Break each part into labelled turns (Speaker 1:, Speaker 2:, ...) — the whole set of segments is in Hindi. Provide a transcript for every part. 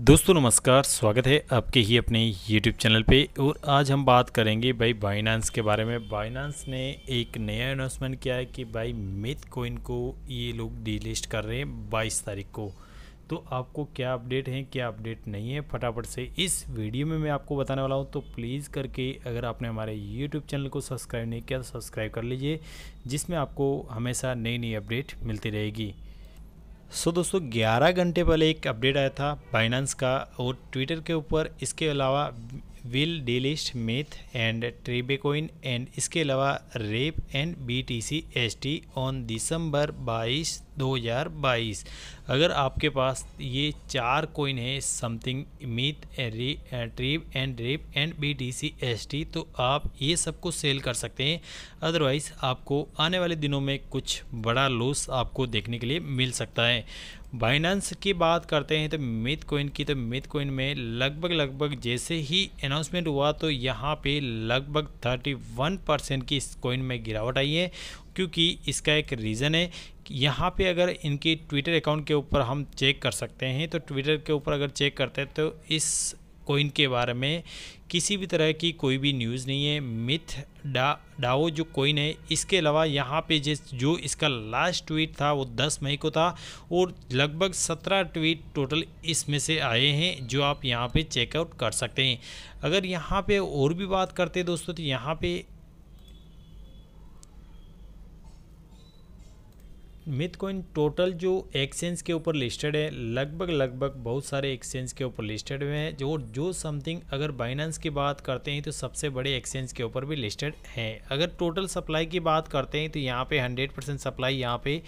Speaker 1: दोस्तों नमस्कार स्वागत है आपके ही अपने YouTube चैनल पे और आज हम बात करेंगे भाई बाइनांस के बारे में बाइनांस ने एक नया अनाउंसमेंट किया है कि भाई मिथ कोइन को ये लोग डीलिस्ट कर रहे हैं 22 तारीख को तो आपको क्या अपडेट है क्या अपडेट नहीं है फटाफट से इस वीडियो में मैं आपको बताने वाला हूँ तो प्लीज़ करके अगर आपने हमारे यूट्यूब चैनल को सब्सक्राइब नहीं किया तो सब्सक्राइब कर लीजिए जिसमें आपको हमेशा नई नई अपडेट मिलती रहेगी सो दोस्तों 11 घंटे पहले एक अपडेट आया था बाइनांस का और ट्विटर के ऊपर इसके अलावा will delist MITH and TRB coin and इसके अलावा REP and B T C S T on दिसंबर बाईस 2022 अगर आपके पास ये चार कोइन है something MITH TRB and REP and B T C S T तो आप ये सबको सेल कर सकते हैं अदरवाइज़ आपको आने वाले दिनों में कुछ बड़ा लॉस आपको देखने के लिए मिल सकता है बाइनेंस की बात करते हैं तो मिथ कोइन की तो मिथ कोइन में लगभग लगभग जैसे ही अनाउंसमेंट हुआ तो यहाँ पे लगभग 31 परसेंट की इस कोइन में गिरावट आई है क्योंकि इसका एक रीज़न है यहाँ पे अगर इनके ट्विटर अकाउंट के ऊपर हम चेक कर सकते हैं तो ट्विटर के ऊपर अगर चेक करते हैं तो इस कोइन के बारे में किसी भी तरह की कोई भी न्यूज़ नहीं है मिथ डा डाओ जो कोइन है इसके अलावा यहाँ पे जिस जो इसका लास्ट ट्वीट था वो 10 मई को था और लगभग 17 ट्वीट टोटल इसमें से आए हैं जो आप यहाँ पे चेकआउट कर सकते हैं अगर यहाँ पे और भी बात करते हैं दोस्तों तो यहाँ पे मिथ कोइन टोटल जो एक्सचेंज के ऊपर लिस्टेड है लगभग लगभग बहुत सारे एक्सचेंज के ऊपर लिस्टेड हुए हैं जो जो समथिंग अगर बाइनेंस की बात करते हैं तो सबसे बड़े एक्सचेंज के ऊपर भी लिस्टेड हैं अगर टोटल सप्लाई की बात करते हैं तो यहाँ पे 100 परसेंट सप्लाई यहाँ पे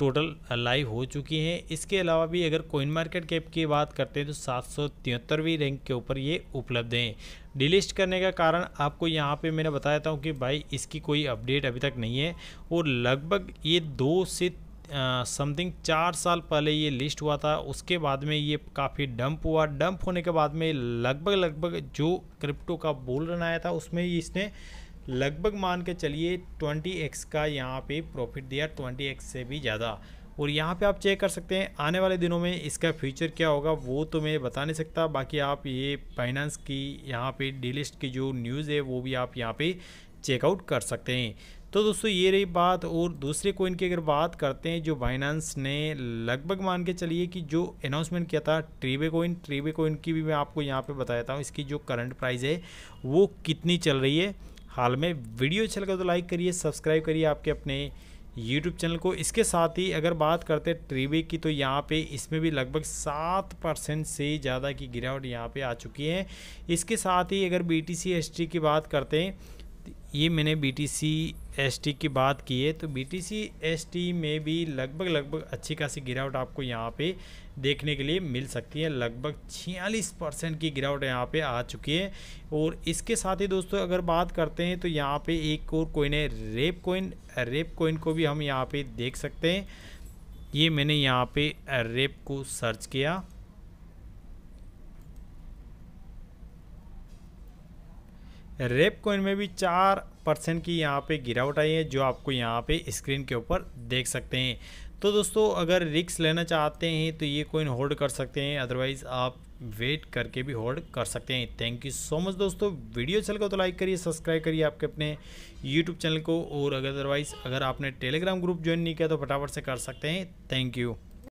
Speaker 1: टोटल लाइव हो चुकी हैं इसके अलावा भी अगर कोइन मार्केट कैप की बात करते हैं तो सात सौ तिहत्तरवीं रैंक के ऊपर ये उपलब्ध हैं डिलिस्ट करने का कारण आपको यहाँ पे मैंने बताया था हूँ कि भाई इसकी कोई अपडेट अभी तक नहीं है और लगभग ये दो से समथिंग चार साल पहले ये लिस्ट हुआ था उसके बाद में ये काफ़ी डंप हुआ डंप होने के बाद में लगभग लगभग जो क्रिप्टो का बोल रन आया था उसमें इसने लगभग मान के चलिए ट्वेंटी एक्स का यहाँ पे प्रॉफिट दिया ट्वेंटी एक्स से भी ज़्यादा और यहाँ पे आप चेक कर सकते हैं आने वाले दिनों में इसका फ्यूचर क्या होगा वो तो मैं बता नहीं सकता बाकी आप ये फाइनेंस की यहाँ पे डीलिस्ट की जो न्यूज़ है वो भी आप यहाँ पे चेकआउट कर सकते हैं तो दोस्तों ये रही बात और दूसरे कोइन की अगर बात करते हैं जो बाइनांस ने लगभग मान के चलिए कि जो अनाउंसमेंट किया था ट्रीबे कोइन ट्रीबे कोइन की भी मैं आपको यहाँ पे बताया हूँ इसकी जो करंट प्राइस है वो कितनी चल रही है हाल में वीडियो अच्छा लगा तो लाइक करिए सब्सक्राइब करिए आपके अपने यूट्यूब चैनल को इसके साथ ही अगर बात करते हैं ट्रीवे की तो यहाँ पे इसमें भी लगभग सात परसेंट से ज़्यादा की गिरावट यहाँ पे आ चुकी है इसके साथ ही अगर बी टी की बात करते हैं ये मैंने B T C S T की बात की है तो B T C S T में भी लगभग लगभग अच्छी खासी गिरावट आपको यहाँ पे देखने के लिए मिल सकती है लगभग 46 परसेंट की गिरावट यहाँ पे आ चुकी है और इसके साथ ही दोस्तों अगर बात करते हैं तो यहाँ पे एक और कोइन है रेप कोइन रेप कोइन को भी हम यहाँ पे देख सकते हैं ये मैंने यहाँ पे रेप को सर्च किया रेप कोइन में भी चार परसेंट की यहाँ पे गिरावट आई है जो आपको यहाँ पे स्क्रीन के ऊपर देख सकते हैं तो दोस्तों अगर रिक्स लेना चाहते हैं तो ये कोइन होल्ड कर सकते हैं अदरवाइज़ आप वेट करके भी होल्ड कर सकते हैं थैंक यू सो मच दोस्तों वीडियो अच्छा लगा तो लाइक करिए सब्सक्राइब करिए आपके अपने यूट्यूब चैनल को और अदरवाइज़ अगर आपने टेलीग्राम ग्रुप ज्वाइन नहीं किया तो फटाफट से कर सकते हैं थैंक यू